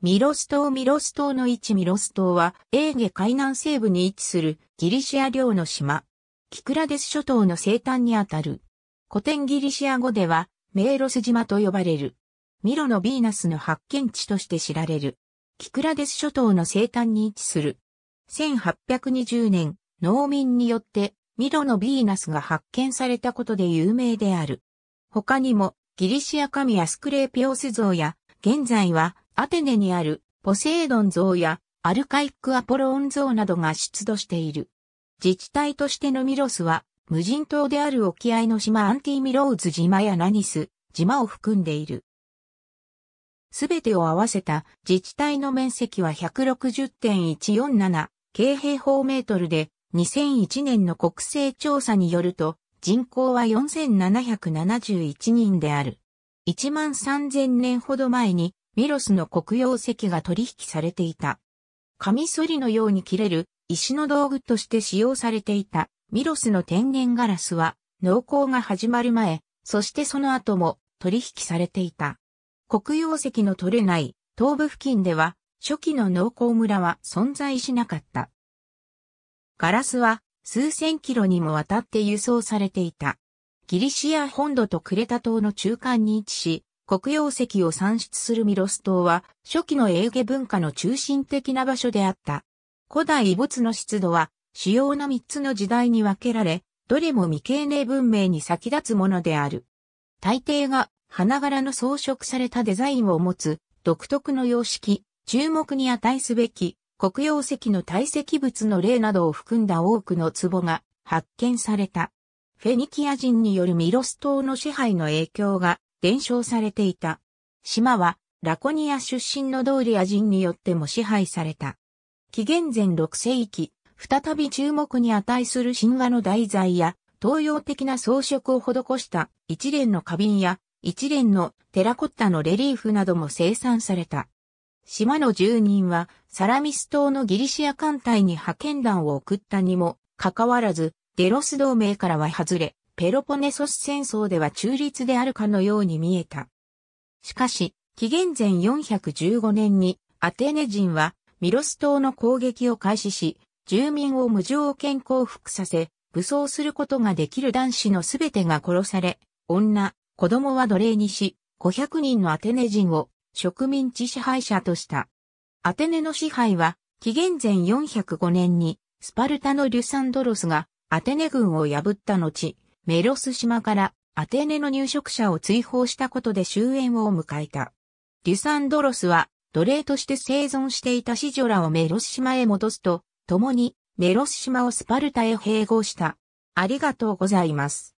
ミロス島ミロス島の位置ミロス島は、エーゲ海南西部に位置するギリシア領の島。キクラデス諸島の西端にあたる。古典ギリシア語では、メーロス島と呼ばれる。ミロのヴィーナスの発見地として知られる。キクラデス諸島の西端に位置する。1820年、農民によって、ミロのヴィーナスが発見されたことで有名である。他にも、ギリシア神アスクレーピオス像や、現在はアテネにあるポセイドン像やアルカイックアポロン像などが出土している。自治体としてのミロスは、無人島である沖合の島アンティミローズ島やナニス島を含んでいる。すべてを合わせた自治体の面積は160.147京平方メートルで、2001年の国勢調査によると、人口は4771人である。1万3000年ほど前にミロスの黒曜石が取引されていた。カミソリのように切れる石の道具として使用されていたミロスの天然ガラスは農耕が始まる前、そしてその後も取引されていた。黒曜石の取れない東部付近では初期の農耕村は存在しなかった。ガラスは数千キロにもわたって輸送されていた。ギリシア本土とクレタ島の中間に位置し、黒曜石を産出するミロス島は、初期のエーゲ文化の中心的な場所であった。古代遺物の出土は、主要な3つの時代に分けられ、どれも未経年文明に先立つものである。大抵が花柄の装飾されたデザインを持つ独特の様式、注目に値すべき黒曜石の堆積物の例などを含んだ多くの壺が発見された。フェニキア人によるミロス島の支配の影響が伝承されていた。島はラコニア出身のドーリア人によっても支配された。紀元前6世紀、再び注目に値する神話の題材や東洋的な装飾を施した一連の花瓶や一連のテラコッタのレリーフなども生産された。島の住人はサラミス島のギリシア艦隊に派遣団を送ったにもかかわらず、デロス同盟からは外れ、ペロポネソス戦争では中立であるかのように見えた。しかし、紀元前415年にアテネ人はミロス島の攻撃を開始し、住民を無条件降伏させ、武装することができる男子のすべてが殺され、女、子供は奴隷にし、500人のアテネ人を植民地支配者とした。アテネの支配は、紀元前405年に、スパルタのリュサンドロスがアテネ軍を破った後、メロス島からアテネの入植者を追放したことで終焉を迎えた。デュサンドロスは奴隷として生存していた子女らをメロス島へ戻すと、共にメロス島をスパルタへ併合した。ありがとうございます。